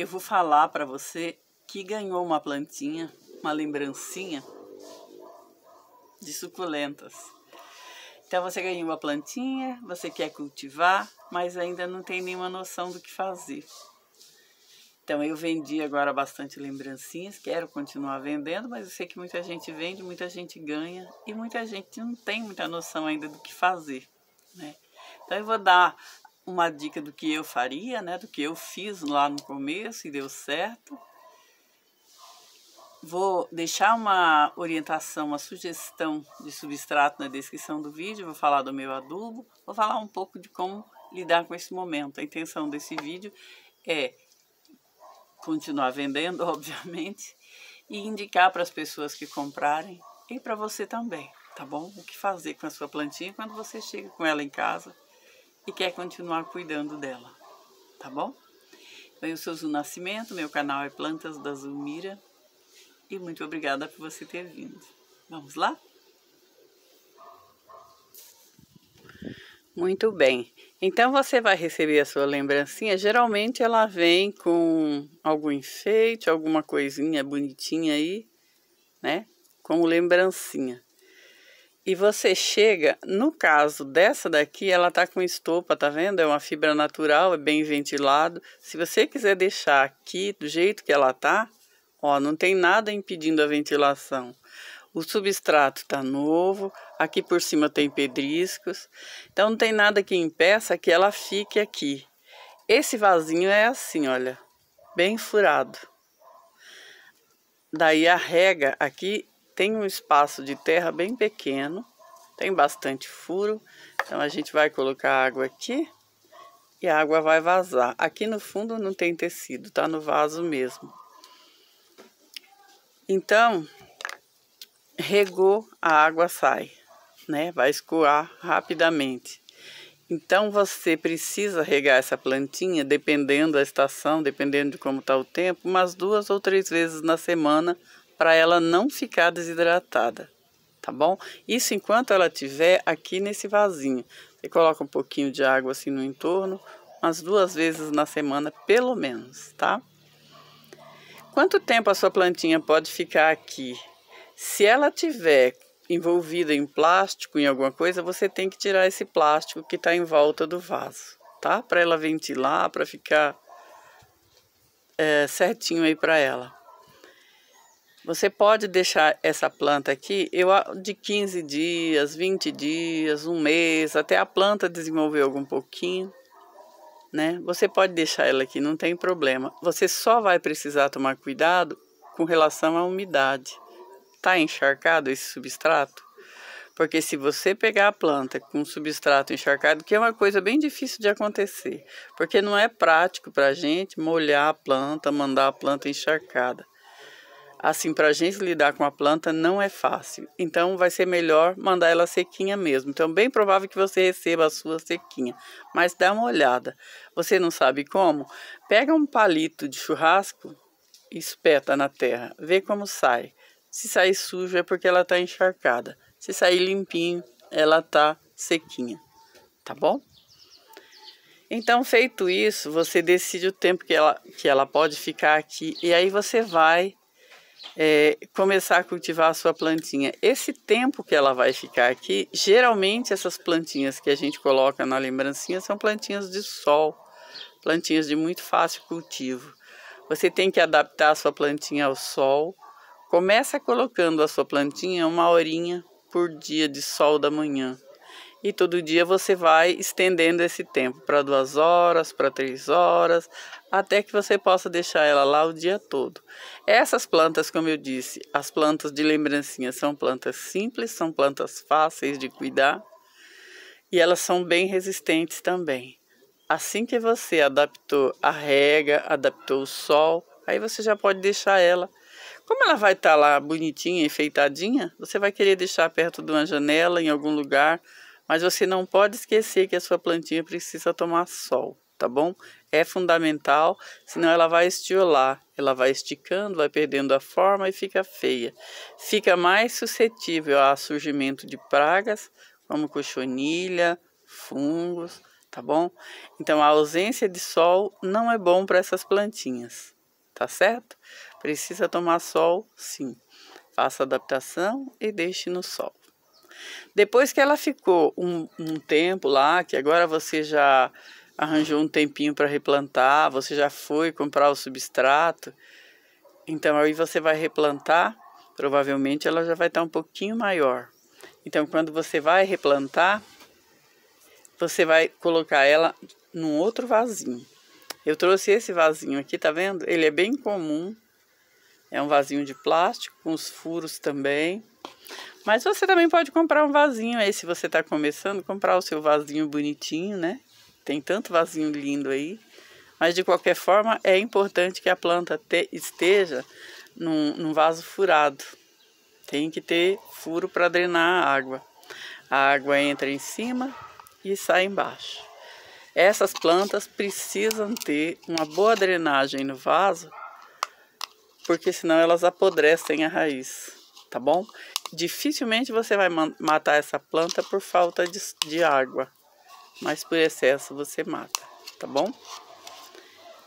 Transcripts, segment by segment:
eu vou falar para você que ganhou uma plantinha, uma lembrancinha de suculentas. Então você ganhou uma plantinha, você quer cultivar, mas ainda não tem nenhuma noção do que fazer. Então eu vendi agora bastante lembrancinhas, quero continuar vendendo, mas eu sei que muita gente vende, muita gente ganha e muita gente não tem muita noção ainda do que fazer, né? Então eu vou dar uma dica do que eu faria, né? Do que eu fiz lá no começo e deu certo. Vou deixar uma orientação, uma sugestão de substrato na descrição do vídeo. Vou falar do meu adubo, vou falar um pouco de como lidar com esse momento. A intenção desse vídeo é continuar vendendo, obviamente, e indicar para as pessoas que comprarem e para você também, tá bom? O que fazer com a sua plantinha quando você chega com ela em casa e quer continuar cuidando dela, tá bom? eu sou Zu Nascimento, meu canal é Plantas da Zulmira e muito obrigada por você ter vindo. Vamos lá? Muito bem. Então você vai receber a sua lembrancinha. Geralmente ela vem com algum enfeite, alguma coisinha bonitinha aí, né? Como lembrancinha. E você chega, no caso dessa daqui, ela tá com estopa, tá vendo? É uma fibra natural, é bem ventilado. Se você quiser deixar aqui do jeito que ela tá, ó, não tem nada impedindo a ventilação. O substrato tá novo, aqui por cima tem pedriscos. Então não tem nada que impeça que ela fique aqui. Esse vasinho é assim, olha, bem furado. Daí a rega aqui tem um espaço de terra bem pequeno, tem bastante furo, então a gente vai colocar água aqui e a água vai vazar. Aqui no fundo não tem tecido, tá no vaso mesmo. Então, regou, a água sai, né? Vai escoar rapidamente. Então, você precisa regar essa plantinha, dependendo da estação, dependendo de como está o tempo, umas duas ou três vezes na semana para ela não ficar desidratada, tá bom? Isso enquanto ela tiver aqui nesse vasinho. Você coloca um pouquinho de água assim no entorno, umas duas vezes na semana, pelo menos, tá? Quanto tempo a sua plantinha pode ficar aqui? Se ela tiver envolvida em plástico, em alguma coisa, você tem que tirar esse plástico que está em volta do vaso, tá? Para ela ventilar, para ficar é, certinho aí para ela. Você pode deixar essa planta aqui eu, de 15 dias, 20 dias, um mês, até a planta desenvolver algum pouquinho. Né? Você pode deixar ela aqui, não tem problema. Você só vai precisar tomar cuidado com relação à umidade. Tá encharcado esse substrato? Porque se você pegar a planta com substrato encharcado, que é uma coisa bem difícil de acontecer, porque não é prático para a gente molhar a planta, mandar a planta encharcada. Assim, para a gente lidar com a planta não é fácil. Então, vai ser melhor mandar ela sequinha mesmo. Então, é bem provável que você receba a sua sequinha. Mas dá uma olhada. Você não sabe como? Pega um palito de churrasco e espeta na terra. Vê como sai. Se sair sujo é porque ela está encharcada. Se sair limpinho, ela está sequinha. Tá bom? Então, feito isso, você decide o tempo que ela, que ela pode ficar aqui. E aí você vai é, começar a cultivar a sua plantinha. Esse tempo que ela vai ficar aqui, geralmente essas plantinhas que a gente coloca na lembrancinha são plantinhas de sol, plantinhas de muito fácil cultivo. Você tem que adaptar a sua plantinha ao sol. Começa colocando a sua plantinha uma horinha por dia de sol da manhã e todo dia você vai estendendo esse tempo para duas horas, para três horas, até que você possa deixar ela lá o dia todo. Essas plantas, como eu disse, as plantas de lembrancinha são plantas simples, são plantas fáceis de cuidar e elas são bem resistentes também. Assim que você adaptou a rega, adaptou o sol, aí você já pode deixar ela. Como ela vai estar tá lá bonitinha, enfeitadinha, você vai querer deixar perto de uma janela, em algum lugar, mas você não pode esquecer que a sua plantinha precisa tomar sol, tá bom? É fundamental, senão ela vai estiolar, ela vai esticando, vai perdendo a forma e fica feia. Fica mais suscetível a surgimento de pragas, como cochonilha, fungos, tá bom? Então a ausência de sol não é bom para essas plantinhas, tá certo? Precisa tomar sol, sim. Faça adaptação e deixe no sol. Depois que ela ficou um, um tempo lá, que agora você já arranjou um tempinho para replantar, você já foi comprar o substrato, então aí você vai replantar, provavelmente ela já vai estar tá um pouquinho maior. Então quando você vai replantar, você vai colocar ela num outro vasinho. Eu trouxe esse vasinho aqui, tá vendo? Ele é bem comum. É um vasinho de plástico com os furos também. Mas você também pode comprar um vasinho aí, se você está começando, comprar o seu vasinho bonitinho, né? Tem tanto vasinho lindo aí. Mas de qualquer forma, é importante que a planta te, esteja num, num vaso furado. Tem que ter furo para drenar a água. A água entra em cima e sai embaixo. Essas plantas precisam ter uma boa drenagem no vaso, porque senão elas apodrecem a raiz, tá bom? dificilmente você vai matar essa planta por falta de, de água, mas por excesso você mata, tá bom?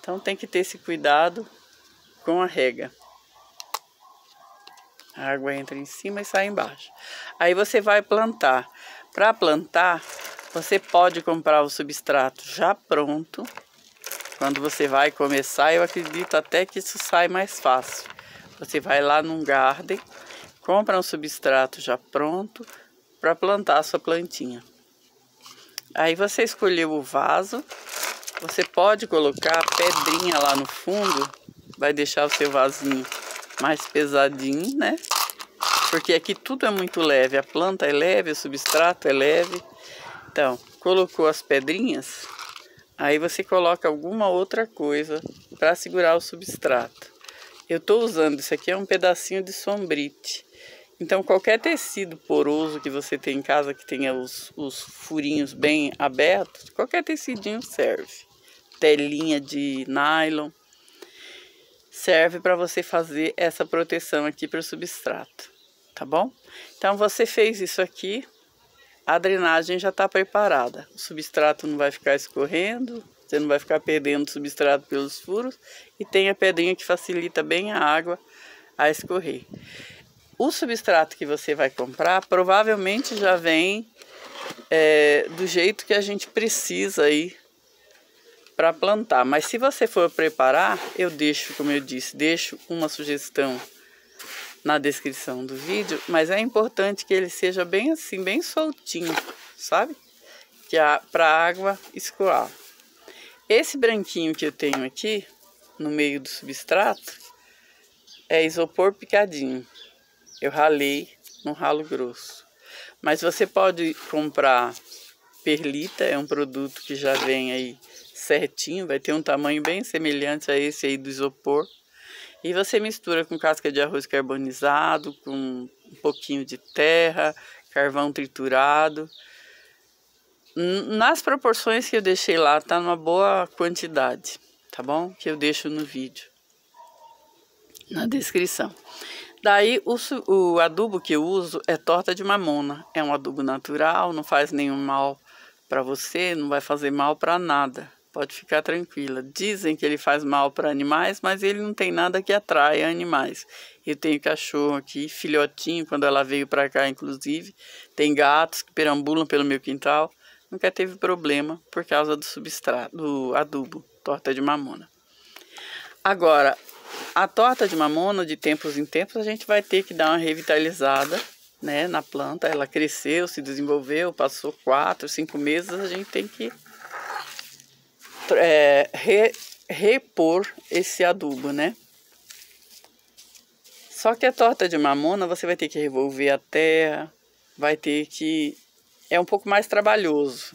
Então tem que ter esse cuidado com a rega. A água entra em cima e sai embaixo. Aí você vai plantar. Para plantar, você pode comprar o substrato já pronto. Quando você vai começar, eu acredito até que isso sai mais fácil. Você vai lá num garden, Compra um substrato já pronto para plantar a sua plantinha. Aí você escolheu o vaso, você pode colocar a pedrinha lá no fundo, vai deixar o seu vasinho mais pesadinho, né? Porque aqui tudo é muito leve, a planta é leve, o substrato é leve. Então, colocou as pedrinhas, aí você coloca alguma outra coisa para segurar o substrato. Eu estou usando, isso aqui é um pedacinho de sombrite. Então, qualquer tecido poroso que você tem em casa, que tenha os, os furinhos bem abertos, qualquer tecidinho serve. Telinha de nylon serve para você fazer essa proteção aqui para o substrato, tá bom? Então, você fez isso aqui, a drenagem já está preparada. O substrato não vai ficar escorrendo, você não vai ficar perdendo substrato pelos furos e tem a pedrinha que facilita bem a água a escorrer. O substrato que você vai comprar provavelmente já vem é, do jeito que a gente precisa aí para plantar. Mas se você for preparar, eu deixo, como eu disse, deixo uma sugestão na descrição do vídeo, mas é importante que ele seja bem assim, bem soltinho, sabe? Que a para água escoar. Esse branquinho que eu tenho aqui no meio do substrato é isopor picadinho. Eu ralei num ralo grosso. Mas você pode comprar perlita, é um produto que já vem aí certinho, vai ter um tamanho bem semelhante a esse aí do isopor. E você mistura com casca de arroz carbonizado, com um pouquinho de terra, carvão triturado. Nas proporções que eu deixei lá, tá numa boa quantidade, tá bom? Que eu deixo no vídeo, na descrição. Daí o, o adubo que eu uso é torta de mamona. É um adubo natural, não faz nenhum mal para você, não vai fazer mal para nada. Pode ficar tranquila. Dizem que ele faz mal para animais, mas ele não tem nada que atraia animais. Eu tenho cachorro aqui, filhotinho, quando ela veio para cá, inclusive. Tem gatos que perambulam pelo meu quintal. Nunca teve problema por causa do substrato, do adubo, torta de mamona. Agora, a torta de mamona, de tempos em tempos, a gente vai ter que dar uma revitalizada né, na planta. Ela cresceu, se desenvolveu, passou quatro, cinco meses, a gente tem que é, re, repor esse adubo, né? Só que a torta de mamona você vai ter que revolver a terra, vai ter que. É um pouco mais trabalhoso,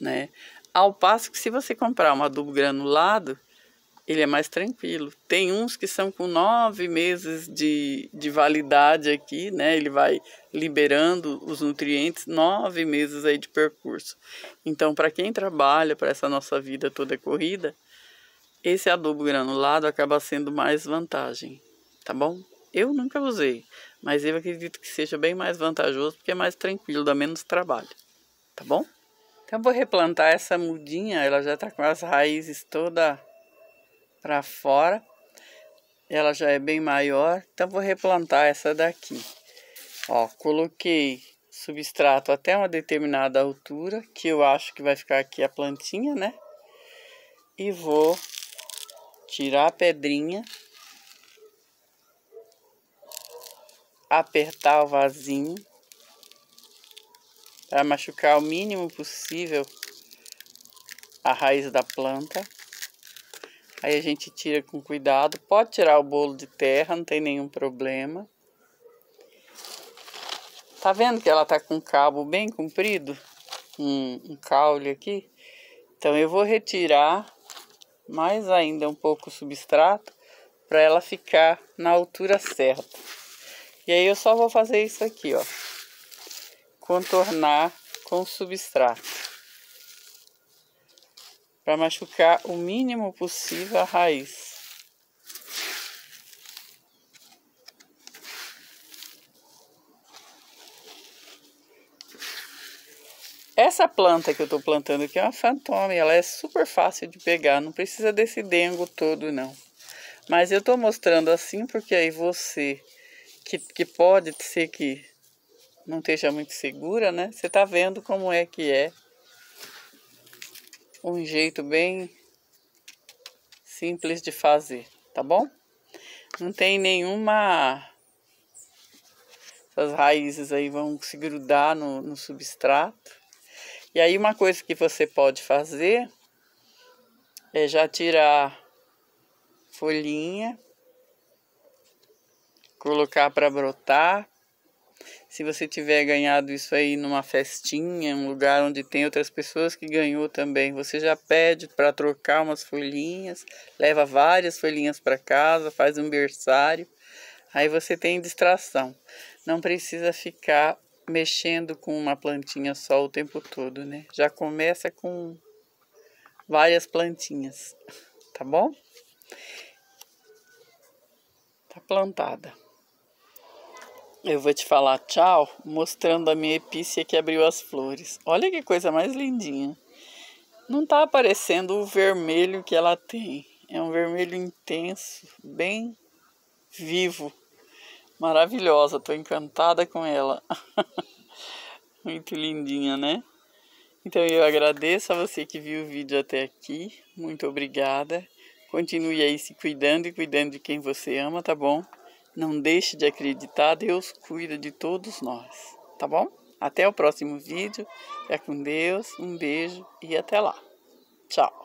né? Ao passo que se você comprar um adubo granulado, ele é mais tranquilo. Tem uns que são com nove meses de, de validade aqui, né? Ele vai liberando os nutrientes nove meses aí de percurso. Então, para quem trabalha para essa nossa vida toda corrida, esse adubo granulado acaba sendo mais vantagem, tá bom? Eu nunca usei, mas eu acredito que seja bem mais vantajoso porque é mais tranquilo, dá menos trabalho, tá bom? Então, vou replantar essa mudinha, ela já está com as raízes toda para fora. Ela já é bem maior, então vou replantar essa daqui. Ó, coloquei substrato até uma determinada altura, que eu acho que vai ficar aqui a plantinha, né? E vou tirar a pedrinha, apertar o vasinho para machucar o mínimo possível a raiz da planta. Aí a gente tira com cuidado. Pode tirar o bolo de terra, não tem nenhum problema. Tá vendo que ela tá com um cabo bem comprido? Um, um caule aqui. Então eu vou retirar mais ainda um pouco o substrato para ela ficar na altura certa. E aí eu só vou fazer isso aqui, ó. Contornar com o substrato para machucar o mínimo possível a raiz. Essa planta que eu estou plantando aqui é uma fantôme, ela é super fácil de pegar, não precisa desse dengo todo não. Mas eu estou mostrando assim porque aí você, que, que pode ser que não esteja muito segura, né? Você está vendo como é que é um jeito bem simples de fazer, tá bom? Não tem nenhuma. Essas raízes aí vão se grudar no, no substrato. E aí, uma coisa que você pode fazer é já tirar folhinha, colocar para brotar, se você tiver ganhado isso aí numa festinha, um lugar onde tem outras pessoas que ganhou também, você já pede para trocar umas folhinhas, leva várias folhinhas para casa, faz um berçário. Aí você tem distração. Não precisa ficar mexendo com uma plantinha só o tempo todo, né? Já começa com várias plantinhas, tá bom? Tá plantada. Eu vou te falar tchau mostrando a minha epícia que abriu as flores. Olha que coisa mais lindinha. Não tá aparecendo o vermelho que ela tem. É um vermelho intenso, bem vivo. Maravilhosa, tô encantada com ela. Muito lindinha, né? Então eu agradeço a você que viu o vídeo até aqui. Muito obrigada. Continue aí se cuidando e cuidando de quem você ama, tá bom? Não deixe de acreditar, Deus cuida de todos nós, tá bom? Até o próximo vídeo. É com Deus, um beijo e até lá. Tchau.